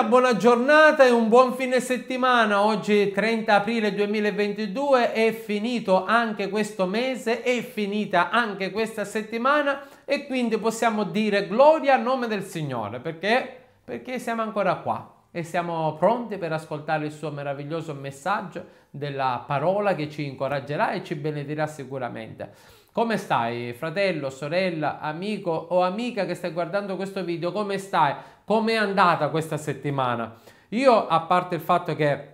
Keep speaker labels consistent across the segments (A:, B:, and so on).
A: una buona giornata e un buon fine settimana. Oggi 30 aprile 2022 è finito anche questo mese, è finita anche questa settimana e quindi possiamo dire gloria a nome del Signore perché, perché siamo ancora qua e siamo pronti per ascoltare il suo meraviglioso messaggio della parola che ci incoraggerà e ci benedirà sicuramente. Come stai fratello, sorella, amico o amica che stai guardando questo video? Come stai? Com'è andata questa settimana? Io, a parte il fatto che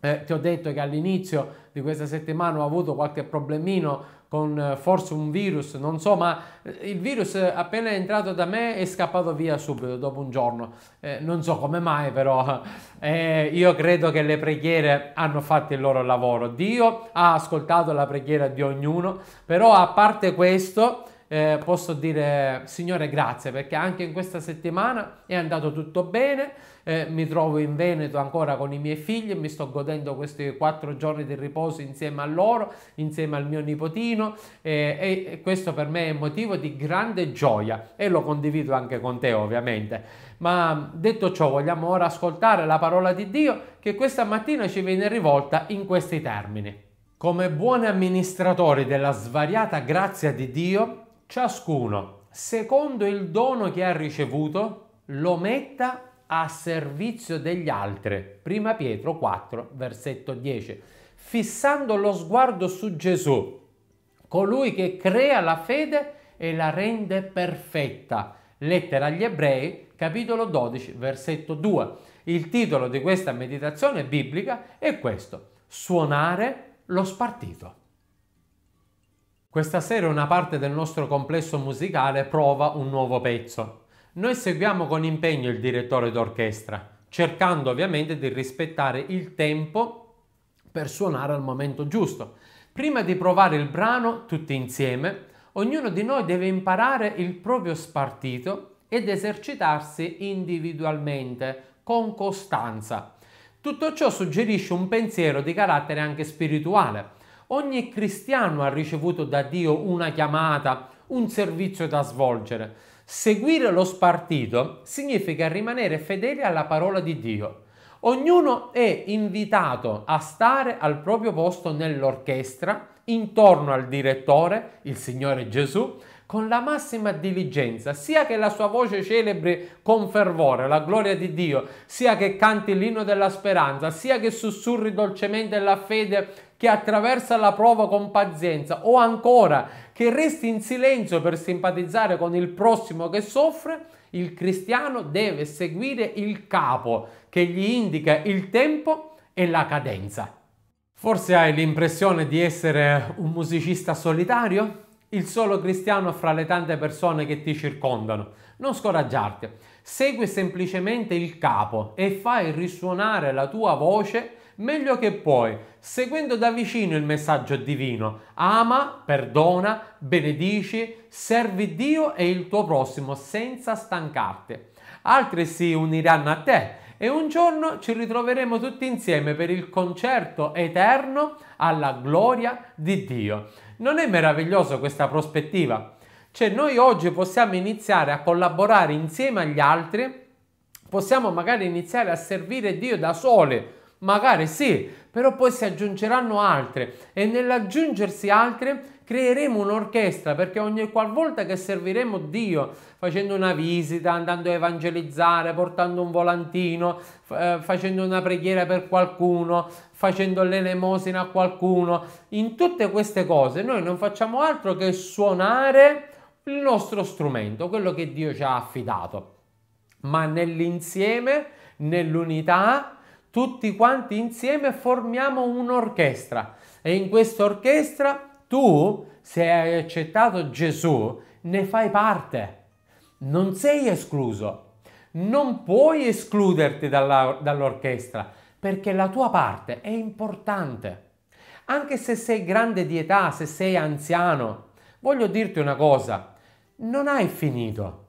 A: eh, ti ho detto che all'inizio di questa settimana ho avuto qualche problemino con eh, forse un virus, non so, ma eh, il virus appena è entrato da me è scappato via subito, dopo un giorno. Eh, non so come mai, però eh, io credo che le preghiere hanno fatto il loro lavoro. Dio ha ascoltato la preghiera di ognuno, però a parte questo eh, posso dire Signore grazie perché anche in questa settimana è andato tutto bene, eh, mi trovo in Veneto ancora con i miei figli, mi sto godendo questi quattro giorni di riposo insieme a loro, insieme al mio nipotino eh, e questo per me è motivo di grande gioia e lo condivido anche con te ovviamente. Ma detto ciò vogliamo ora ascoltare la parola di Dio che questa mattina ci viene rivolta in questi termini. Come buoni amministratori della svariata grazia di Dio, ciascuno, secondo il dono che ha ricevuto, lo metta a servizio degli altri. Prima Pietro 4, versetto 10. Fissando lo sguardo su Gesù, colui che crea la fede e la rende perfetta. Lettera agli ebrei, capitolo 12, versetto 2. Il titolo di questa meditazione biblica è questo, suonare lo spartito. Questa sera una parte del nostro complesso musicale prova un nuovo pezzo. Noi seguiamo con impegno il direttore d'orchestra, cercando ovviamente di rispettare il tempo per suonare al momento giusto. Prima di provare il brano tutti insieme, ognuno di noi deve imparare il proprio spartito ed esercitarsi individualmente con costanza. Tutto ciò suggerisce un pensiero di carattere anche spirituale Ogni cristiano ha ricevuto da Dio una chiamata, un servizio da svolgere. Seguire lo spartito significa rimanere fedeli alla parola di Dio. Ognuno è invitato a stare al proprio posto nell'orchestra, intorno al direttore, il Signore Gesù, con la massima diligenza, sia che la sua voce celebri con fervore la gloria di Dio, sia che canti l'inno della speranza, sia che sussurri dolcemente la fede che attraversa la prova con pazienza o ancora che resti in silenzio per simpatizzare con il prossimo che soffre, il cristiano deve seguire il capo che gli indica il tempo e la cadenza. Forse hai l'impressione di essere un musicista solitario? il solo cristiano fra le tante persone che ti circondano. Non scoraggiarti, segui semplicemente il capo e fai risuonare la tua voce meglio che puoi, seguendo da vicino il messaggio divino. Ama, perdona, benedici, servi Dio e il tuo prossimo senza stancarti. Altri si uniranno a te e un giorno ci ritroveremo tutti insieme per il concerto eterno alla gloria di Dio. Non è meravigliosa questa prospettiva? Cioè noi oggi possiamo iniziare a collaborare insieme agli altri, possiamo magari iniziare a servire Dio da sole, magari sì, però poi si aggiungeranno altre e nell'aggiungersi altre creeremo un'orchestra perché ogni qualvolta che serviremo Dio facendo una visita, andando a evangelizzare, portando un volantino, eh, facendo una preghiera per qualcuno, facendo l'elemosina a qualcuno, in tutte queste cose noi non facciamo altro che suonare il nostro strumento, quello che Dio ci ha affidato. Ma nell'insieme, nell'unità, tutti quanti insieme formiamo un'orchestra e in questa orchestra tu, se hai accettato Gesù, ne fai parte. Non sei escluso. Non puoi escluderti dalla, dall'orchestra perché la tua parte è importante. Anche se sei grande di età, se sei anziano, voglio dirti una cosa, non hai finito.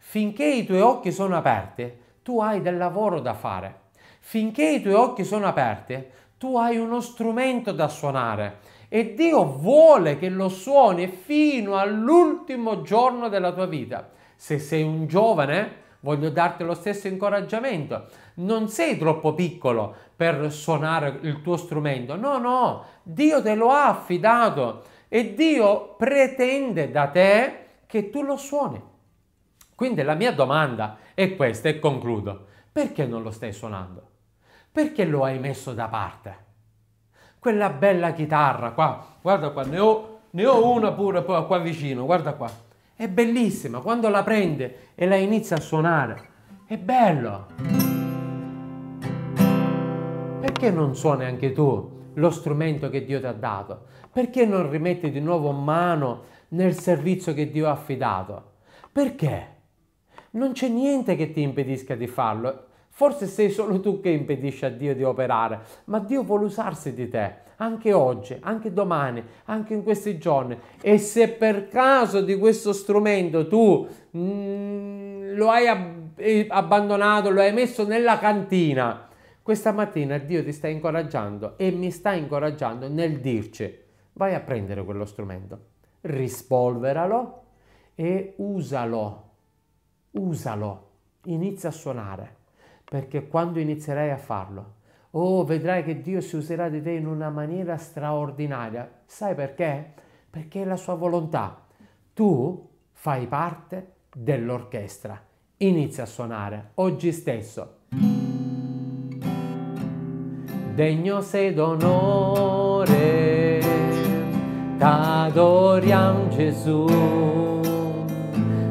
A: Finché i tuoi occhi sono aperti, tu hai del lavoro da fare. Finché i tuoi occhi sono aperti, tu hai uno strumento da suonare e Dio vuole che lo suoni fino all'ultimo giorno della tua vita. Se sei un giovane, voglio darti lo stesso incoraggiamento. Non sei troppo piccolo per suonare il tuo strumento. No, no, Dio te lo ha affidato e Dio pretende da te che tu lo suoni. Quindi la mia domanda è questa e concludo. Perché non lo stai suonando? Perché lo hai messo da parte? quella bella chitarra qua, guarda qua, ne ho, ne ho una pure qua vicino, guarda qua, è bellissima, quando la prende e la inizia a suonare, è bello. Perché non suoni anche tu lo strumento che Dio ti ha dato? Perché non rimetti di nuovo mano nel servizio che Dio ha affidato? Perché? Non c'è niente che ti impedisca di farlo Forse sei solo tu che impedisci a Dio di operare, ma Dio vuole usarsi di te anche oggi, anche domani, anche in questi giorni. E se per caso di questo strumento tu mh, mm, lo hai ab- eh, abbandonato, lo hai messo nella cantina, questa mattina Dio ti sta incoraggiando e mi sta incoraggiando nel dirci vai a prendere quello strumento, rispolveralo e usalo, usalo, inizia a suonare perché quando inizierai a farlo, oh, vedrai che Dio si userà di te in una maniera straordinaria. Sai perché? Perché è la sua volontà. Tu fai parte dell'orchestra. Inizia a suonare oggi stesso. Degno sei d'onore, t'adoriamo Gesù.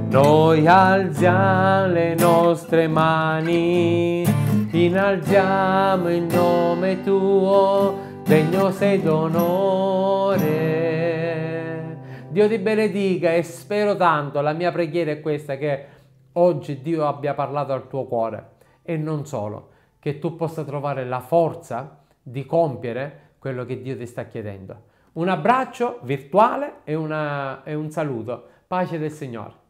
A: Noi alziamo le nostre mani, innalziamo il nome tuo, degno sei d'onore. Dio ti benedica e spero tanto, la mia preghiera è questa, che oggi Dio abbia parlato al tuo cuore e non solo, che tu possa trovare la forza di compiere quello che Dio ti sta chiedendo. Un abbraccio virtuale e, una, e un saluto. Pace del Signore.